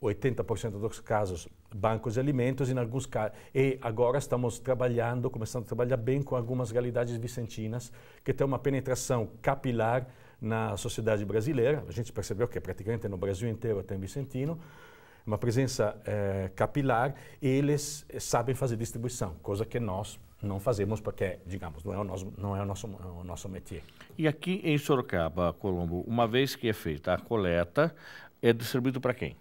80% dos casos bancos de alimentos e, em alguns e agora estamos trabalhando, começando a trabalhar bem com algumas realidades vicentinas que têm uma penetração capilar na sociedade brasileira. A gente percebeu que praticamente no Brasil inteiro tem vicentino, uma presença eh, capilar. eles eh, sabem fazer distribuição, coisa que nós não fazemos porque, digamos, não é o nosso, não é o nosso, é o nosso métier. E aqui em Sorocaba, Colombo, uma vez que é feita a coleta, é distribuído para quem?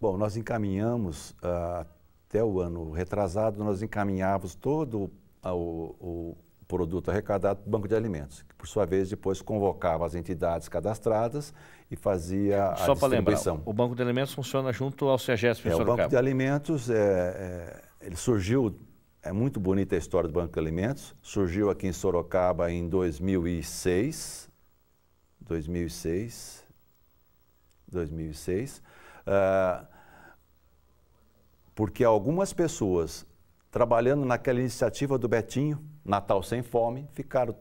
Bom, nós encaminhamos, ah, até o ano retrasado, nós encaminhávamos todo o, ah, o produto arrecadado do Banco de Alimentos, que por sua vez depois convocava as entidades cadastradas e fazia Só a distribuição. Lembrar, o Banco de Alimentos funciona junto ao CEGESP é, O Banco de Alimentos, é, é, ele surgiu, é muito bonita a história do Banco de Alimentos, surgiu aqui em Sorocaba em 2006, 2006, 2006, porque algumas pessoas trabalhando naquela iniciativa do Betinho, Natal Sem Fome, ficaram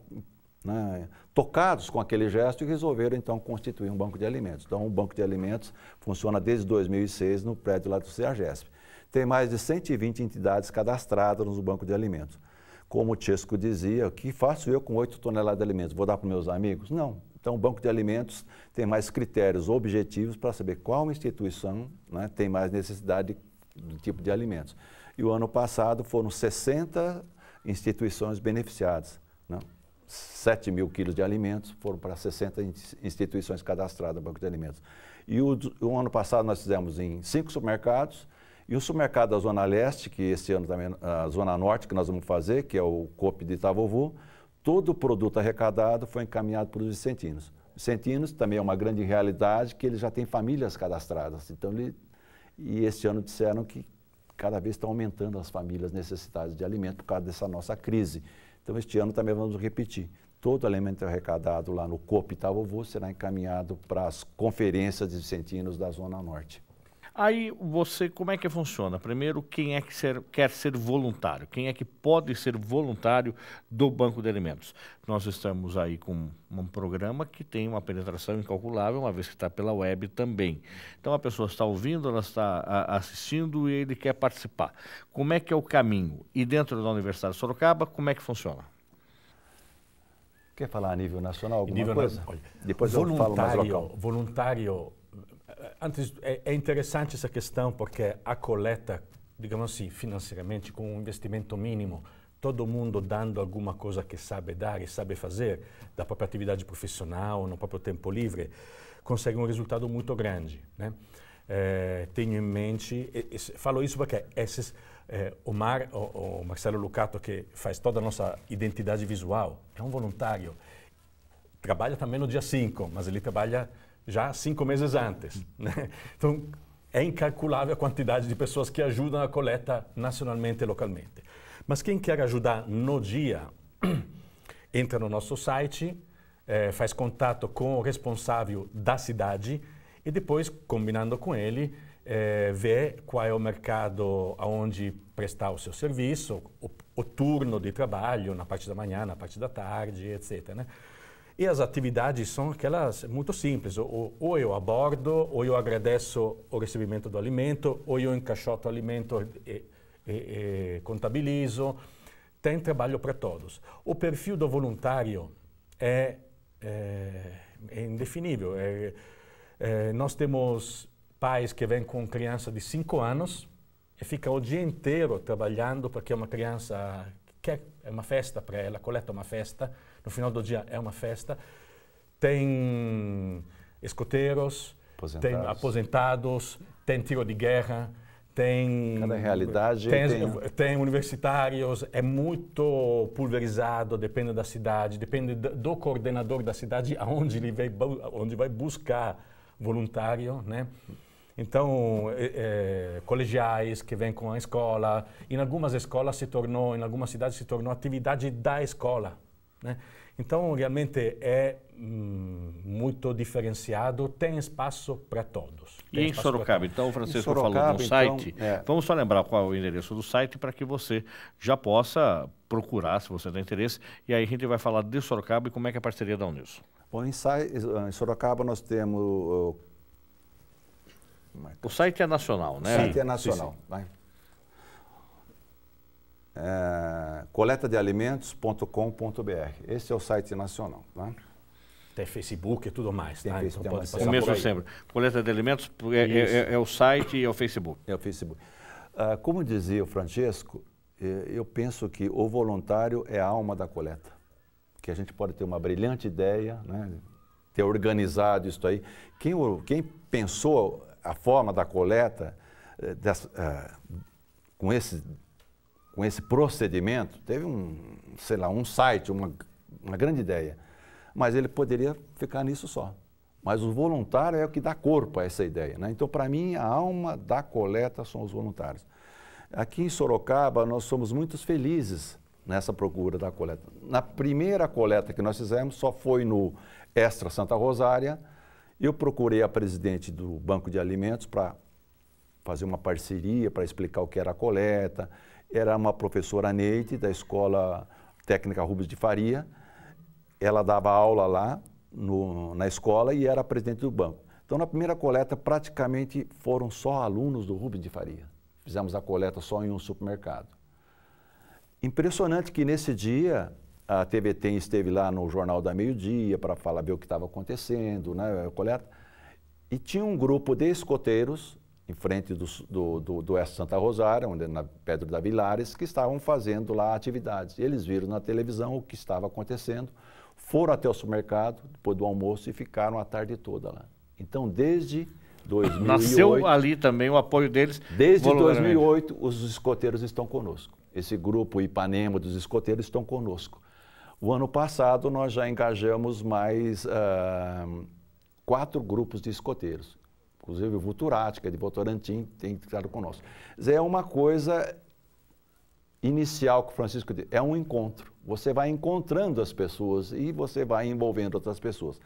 né, tocados com aquele gesto e resolveram então constituir um banco de alimentos. Então, o banco de alimentos funciona desde 2006 no prédio lá do CEAGESP. Tem mais de 120 entidades cadastradas no banco de alimentos. Como o Chesco dizia, o que faço eu com 8 toneladas de alimentos? Vou dar para meus amigos? Não. Então, o banco de alimentos tem mais critérios objetivos para saber qual instituição né, tem mais necessidade de do tipo de alimentos. E o ano passado foram 60 instituições beneficiadas. Né? 7 mil quilos de alimentos foram para 60 instituições cadastradas no Banco de Alimentos. E o, o ano passado nós fizemos em cinco supermercados, e o supermercado da Zona Leste, que esse ano também, a Zona Norte, que nós vamos fazer, que é o COP de Itavovu, todo o produto arrecadado foi encaminhado para os vicentinos. Vicentinos também é uma grande realidade que ele já tem famílias cadastradas, então ele e este ano disseram que cada vez estão aumentando as famílias necessitadas de alimento por causa dessa nossa crise. Então, este ano também vamos repetir. Todo alimento é arrecadado lá no COP Itavovô será encaminhado para as conferências de vicentinos da Zona Norte. Aí você, como é que funciona? Primeiro, quem é que ser, quer ser voluntário? Quem é que pode ser voluntário do Banco de Alimentos? Nós estamos aí com um programa que tem uma penetração incalculável, uma vez que está pela web também. Então a pessoa está ouvindo, ela está a, assistindo e ele quer participar. Como é que é o caminho? E dentro da Universidade de Sorocaba, como é que funciona? Quer falar a nível nacional alguma nível coisa? Na... Depois voluntário, eu falo mais local. Voluntário antes, é, é interessante essa questão porque a coleta, digamos assim, financeiramente, com um investimento mínimo, todo mundo dando alguma coisa que sabe dar e sabe fazer, da própria atividade profissional, no próprio tempo livre, consegue um resultado muito grande. Né? É, tenho em mente, e, e, falo isso porque esses, é, o, Mar, o, o, Marcelo Lucato, que faz toda a nossa identidade visual, é um voluntário. Trabalha também no dia 5, mas ele trabalha já cinco meses antes. Né? Então, é incalculável a quantidade de pessoas que ajudam a coleta nacionalmente e localmente. Mas quem quer ajudar no dia, entra no nosso site, eh, faz contato com o responsável da cidade e depois, combinando com ele, eh, vê qual é o mercado aonde prestar o seu serviço, o, o turno de trabalho, na parte da manhã, na parte da tarde, etc. Né? E as atividades são aquelas muito simples. Ou, ou, eu abordo, ou eu agradeço o recebimento do alimento, ou eu encaixoto o alimento e, e, e contabilizo. Tem trabalho para todos. O perfil do voluntário é, é, é indefinível. É, é, nós temos pais que vêm com criança de 5 anos e fica o dia inteiro trabalhando porque é uma criança quer é uma festa para ela, coleta uma festa no final do dia é uma festa. Tem escoteiros, aposentados. tem aposentados, tem tiro de guerra, tem Cada realidade tem, tem, tem... universitários é muito pulverizado depende da cidade depende do coordenador da cidade aonde ele vai onde vai buscar voluntário né então é, é, colegiais que vêm com a escola em algumas escolas se tornou em algumas cidades se tornou atividade da escola né? Então, realmente é hum, muito diferenciado, tem espaço para todos. Tem e em Sorocaba, então, o Francisco Sorocaba, falou no então, site. É. Vamos só lembrar qual é o endereço do site para que você já possa procurar, se você tem interesse. E aí a gente vai falar de Sorocaba e como é que é a parceria da Unilson. Bom, em, em Sorocaba nós temos. o site é nacional, né? O site é nacional. Sim, sim. Vai é, coletadealimentos.com.br. Esse é o site nacional. Né? Tem Facebook e tudo mais. Tem tá? Facebook, então pode o mesmo sempre. Coleta de alimentos é, é, é, é, o site e é o Facebook. É o Facebook. Ah, como dizia o Francesco, eh, eu penso que o voluntário é a alma da coleta. Que a gente pode ter uma brilhante ideia, né? ter organizado isso aí. Quem, quem pensou a forma da coleta eh, dessa, eh, com esse com esse procedimento, teve um, sei lá, um site, uma, uma grande ideia. Mas ele poderia ficar nisso só. Mas o voluntário é o que dá corpo a essa ideia. Né? Então, para mim, a alma da coleta são os voluntários. Aqui em Sorocaba, nós somos muito felizes nessa procura da coleta. Na primeira coleta que nós fizemos, só foi no Extra Santa Rosária. Eu procurei a presidente do Banco de Alimentos para fazer uma parceria, para explicar o que era a coleta, era uma professora Neide, da Escola Técnica Rubens de Faria. Ela dava aula lá no, na escola e era presidente do banco. Então, na primeira coleta, praticamente foram só alunos do Rubens de Faria. Fizemos a coleta só em um supermercado. Impressionante que nesse dia a TVT esteve lá no Jornal da Meio Dia para falar ver o que estava acontecendo, né, coleta. E tinha um grupo de escoteiros em frente do, do, do, do Oeste Santa Rosária, onde é na Pedro da Vilares, que estavam fazendo lá atividades. E eles viram na televisão o que estava acontecendo, foram até o supermercado, depois do almoço, e ficaram a tarde toda lá. Então, desde 2008... Nasceu ali também o apoio deles. Desde 2008, os escoteiros estão conosco. Esse grupo Ipanema dos escoteiros estão conosco. O ano passado, nós já engajamos mais uh, quatro grupos de escoteiros inclusive o Vulturati, que é de Votorantim, tem entrado conosco. É uma coisa inicial que o Francisco disse, é um encontro. Você vai encontrando as pessoas e você vai envolvendo outras pessoas.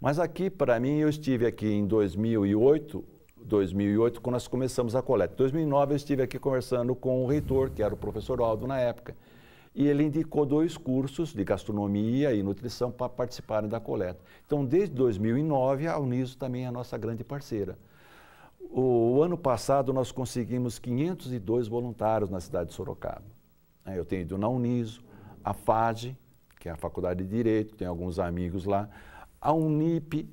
Mas aqui, para mim, eu estive aqui em 2008, 2008, quando nós começamos a coleta. Em 2009, eu estive aqui conversando com o reitor, que era o professor Aldo na época, e ele indicou dois cursos de gastronomia e nutrição para participarem da coleta. Então, desde 2009, a Uniso também é a nossa grande parceira. O, ano passado nós conseguimos 502 voluntários na cidade de Sorocaba. Né, eu tenho ido na Uniso, a FAD, que é a Faculdade de Direito, tenho alguns amigos lá. A Unip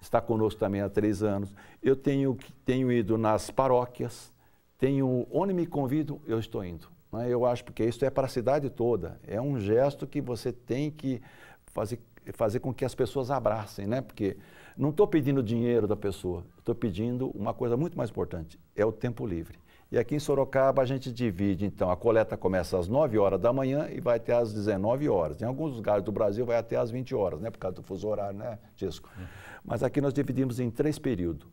está conosco também há três anos. Eu tenho, tenho ido nas paróquias, tenho onde me convido, eu estou indo. Né, eu acho porque isso é para a cidade toda. É um gesto que você tem que fazer, fazer com que as pessoas abracem, né? Porque não estou pedindo dinheiro da pessoa, estou pedindo uma coisa muito mais importante, é o tempo livre. E aqui em Sorocaba a gente divide, então, a coleta começa às 9 horas da manhã e vai até às 19 horas. Em alguns lugares do Brasil vai até às 20 horas, né? Por causa do fuso horário, né, Disco? Uhum. Mas aqui nós dividimos em três períodos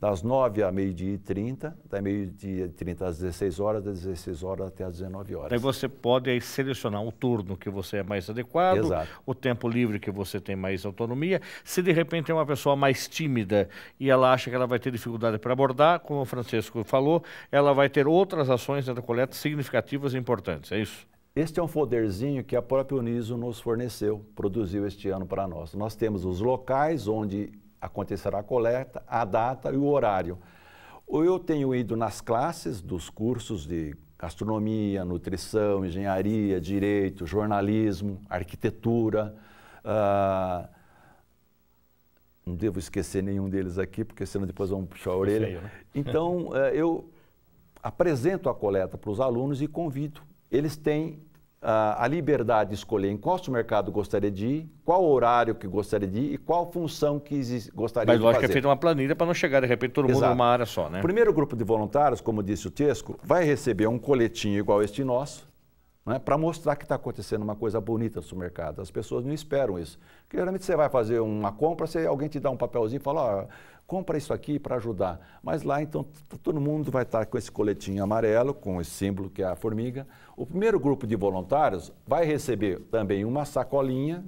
das 9 à meio-dia e 30, da meio-dia e 30 às 16 horas, das 16 horas até às 19 horas. Aí você pode aí, selecionar o turno que você é mais adequado, Exato. o tempo livre que você tem mais autonomia. Se de repente é uma pessoa mais tímida e ela acha que ela vai ter dificuldade para abordar, como o Francisco falou, ela vai ter outras ações da coleta significativas e importantes, é isso? Este é um foderzinho que a própria Uniso nos forneceu, produziu este ano para nós. Nós temos os locais onde acontecerá a coleta, a data e o horário. Ou eu tenho ido nas classes dos cursos de gastronomia, nutrição, engenharia, direito, jornalismo, arquitetura. Uh, não devo esquecer nenhum deles aqui, porque senão depois vão puxar a orelha. Né? Então, uh, eu apresento a coleta para os alunos e convido. Eles têm a, a liberdade de escolher em qual supermercado gostaria de ir, qual horário que gostaria de ir e qual função que gostaria Mas, de fazer. Mas lógico que é feita uma planilha para não chegar de repente todo Exato. mundo numa área só, né? O primeiro grupo de voluntários, como disse o Tesco, vai receber um coletinho igual este nosso, né, para mostrar que está acontecendo uma coisa bonita no supermercado. As pessoas não esperam isso. Porque, geralmente você vai fazer uma compra, você, alguém te dá um papelzinho e fala, oh, compra isso aqui para ajudar. Mas lá, então, todo mundo vai estar tá com esse coletinho amarelo, com esse símbolo que é a formiga. O primeiro grupo de voluntários vai receber também uma sacolinha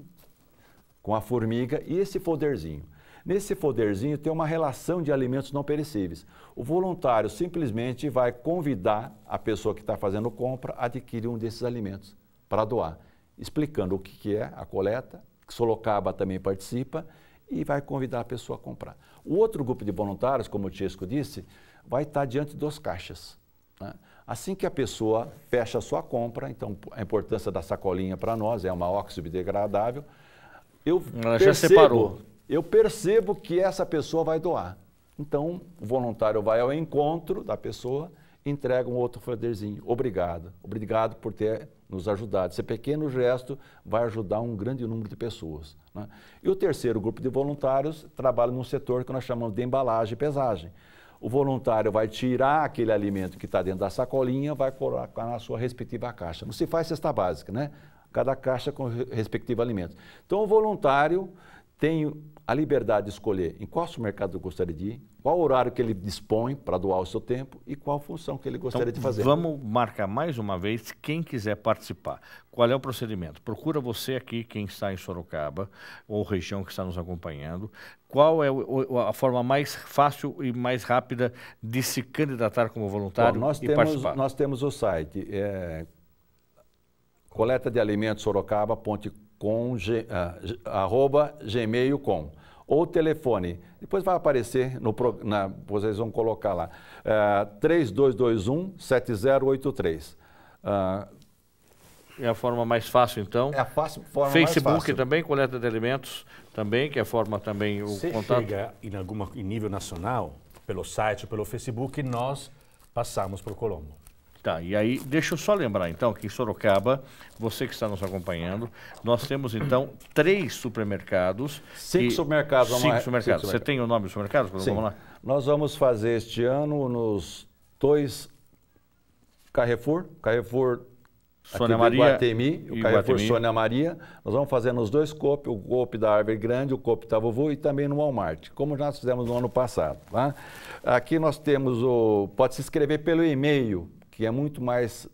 com a formiga e esse folderzinho. Nesse foderzinho tem uma relação de alimentos não perecíveis. O voluntário simplesmente vai convidar a pessoa que está fazendo compra a adquirir um desses alimentos para doar, explicando o que é a coleta, que Solocaba também participa, e vai convidar a pessoa a comprar. O outro grupo de voluntários, como o Tiesco disse, vai estar diante dos caixas. Né? Assim que a pessoa fecha a sua compra, então a importância da sacolinha para nós é uma óxido biodegradável. Eu Ela percebo, já separou eu percebo que essa pessoa vai doar. Então, o voluntário vai ao encontro da pessoa, entrega um outro folderzinho. Obrigado. Obrigado por ter nos ajudado. Esse pequeno gesto vai ajudar um grande número de pessoas. Né? E o terceiro grupo de voluntários trabalha num setor que nós chamamos de embalagem e pesagem. O voluntário vai tirar aquele alimento que está dentro da sacolinha, vai colocar na sua respectiva caixa. Não se faz cesta básica, né? Cada caixa com o respectivo alimento. Então, o voluntário tem a liberdade de escolher em qual supermercado eu gostaria de ir, qual horário que ele dispõe para doar o seu tempo e qual função que ele então, gostaria então, de fazer. Vamos marcar mais uma vez quem quiser participar. Qual é o procedimento? Procura você aqui, quem está em Sorocaba ou região que está nos acompanhando. Qual é a forma mais fácil e mais rápida de se candidatar como voluntário Bom, nós e temos, participar? Nós temos o site é, coleta de alimentos sorocaba.com uh, ah, arroba gmail.com ou telefone. Depois vai aparecer, no, na, vocês vão colocar lá, uh, 3221-7083. Uh, é a forma mais fácil, então. É a fácil, forma Facebook mais fácil. também, coleta de alimentos também, que é a forma também, o contato. chega em, alguma, em nível nacional, pelo site, pelo Facebook, nós passamos por Colombo. Tá, e aí, deixa eu só lembrar então que em Sorocaba, você que está nos acompanhando, nós temos então três supermercados. Cinco e... supermercados, cinco Supermercados. Cinco você tem o nome dos supermercados? Sim. Vamos lá. Nós vamos fazer este ano nos dois Carrefour, Carrefour Sônia Maria Guatemi, o Carrefour Guatemi. Sônia Maria. Nós vamos fazer nos dois COP, o copo da Árvore Grande, o da Vovô e também no Walmart, como nós fizemos no ano passado. Tá? Aqui nós temos o... pode se inscrever pelo e-mail que é muito mais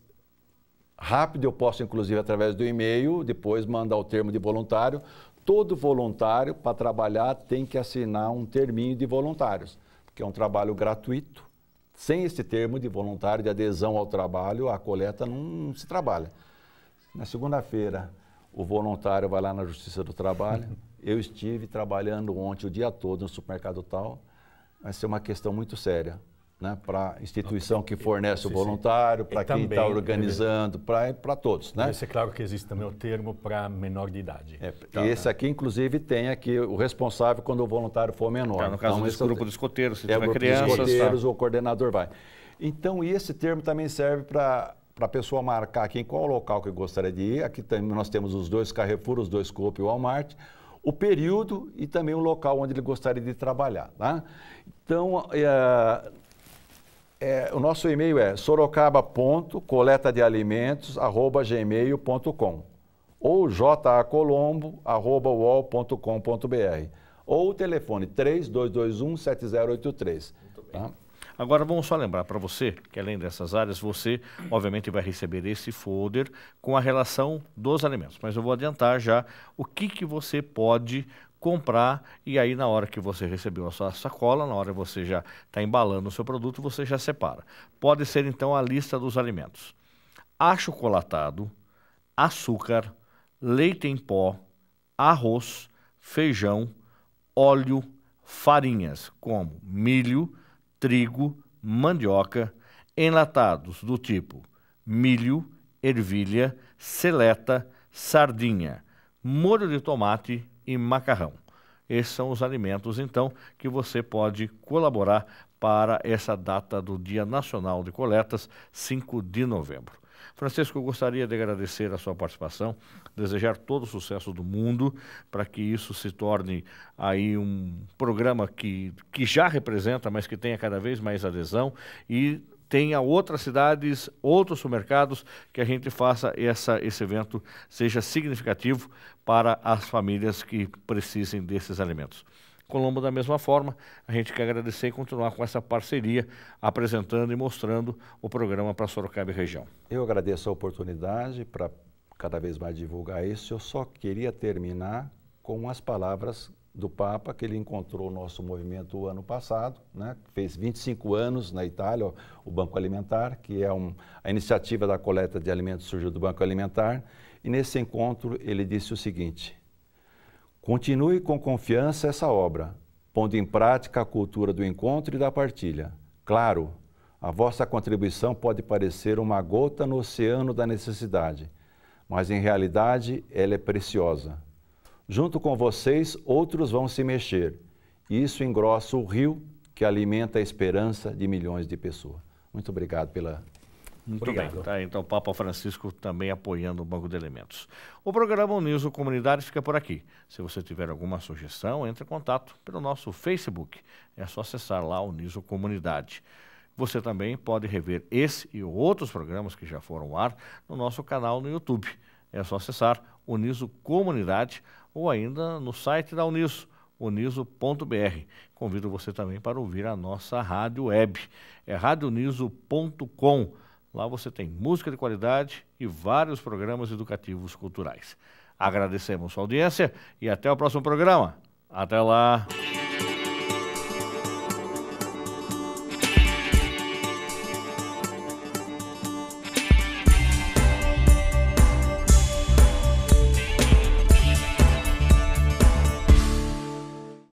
rápido. Eu posso, inclusive, através do e-mail, depois mandar o termo de voluntário. Todo voluntário, para trabalhar, tem que assinar um terminho de voluntários, que é um trabalho gratuito. Sem esse termo de voluntário, de adesão ao trabalho, a coleta não se trabalha. Na segunda-feira, o voluntário vai lá na Justiça do Trabalho. Eu estive trabalhando ontem o dia todo no supermercado tal. Vai ser uma questão muito séria. Né, para a instituição que fornece o voluntário, para quem está organizando, para todos. Né? Isso é claro que existe também o termo para menor de idade. É, tá. esse aqui, inclusive, tem aqui o responsável quando o voluntário for menor. Tá, no caso então, esse é grupo de escoteiros, se é, tiver crianças. Tá. escoteiros, tá. o coordenador vai. Então, esse termo também serve para para a pessoa marcar aqui em qual local que gostaria de ir. Aqui também nós temos os dois Carrefour, os dois Coop e o Walmart o período e também o local onde ele gostaria de trabalhar. Tá? Então, é, é, o nosso e-mail é sorocaba.coletadealimentos.gmail.com ou jacolombo.com.br ou o telefone 3221-7083. Tá? Agora vamos só lembrar para você que além dessas áreas, você obviamente vai receber esse folder com a relação dos alimentos. Mas eu vou adiantar já o que, que você pode comprar e aí na hora que você recebeu a sua sacola, na hora que você já está embalando o seu produto, você já separa. Pode ser então a lista dos alimentos: achocolatado, açúcar, leite em pó, arroz, feijão, óleo, farinhas como milho, trigo, mandioca, enlatados do tipo milho, ervilha, seleta, sardinha, molho de tomate e macarrão. Esses são os alimentos, então, que você pode colaborar para essa data do Dia Nacional de Coletas, 5 de novembro. Francisco, eu gostaria de agradecer a sua participação, desejar todo o sucesso do mundo para que isso se torne aí um programa que, que já representa, mas que tenha cada vez mais adesão e tenha outras cidades, outros supermercados, que a gente faça essa, esse evento seja significativo para as famílias que precisem desses alimentos. Colombo, da mesma forma, a gente quer agradecer e continuar com essa parceria, apresentando e mostrando o programa para Sorocaba e região. Eu agradeço a oportunidade para cada vez mais divulgar isso. Eu só queria terminar com as palavras do Papa, que ele encontrou o nosso movimento o ano passado, né? fez 25 anos na Itália, o Banco Alimentar, que é um, a iniciativa da coleta de alimentos surgiu do Banco Alimentar, e nesse encontro ele disse o seguinte, continue com confiança essa obra, pondo em prática a cultura do encontro e da partilha. Claro, a vossa contribuição pode parecer uma gota no oceano da necessidade, mas em realidade ela é preciosa Junto com vocês, outros vão se mexer. Isso engrossa o rio que alimenta a esperança de milhões de pessoas. Muito obrigado pela muito Obrigado. bem. Tá, então, Papa Francisco também apoiando o Banco de Elementos. O programa News Comunidade fica por aqui. Se você tiver alguma sugestão, entre em contato pelo nosso Facebook. É só acessar lá o News Comunidade. Você também pode rever esse e outros programas que já foram ao ar no nosso canal no YouTube. É só acessar o Niso Comunidade ou ainda no site da Uniso, uniso.br. Convido você também para ouvir a nossa rádio web, é radioniso.com. Lá você tem música de qualidade e vários programas educativos culturais. Agradecemos sua audiência e até o próximo programa. Até lá!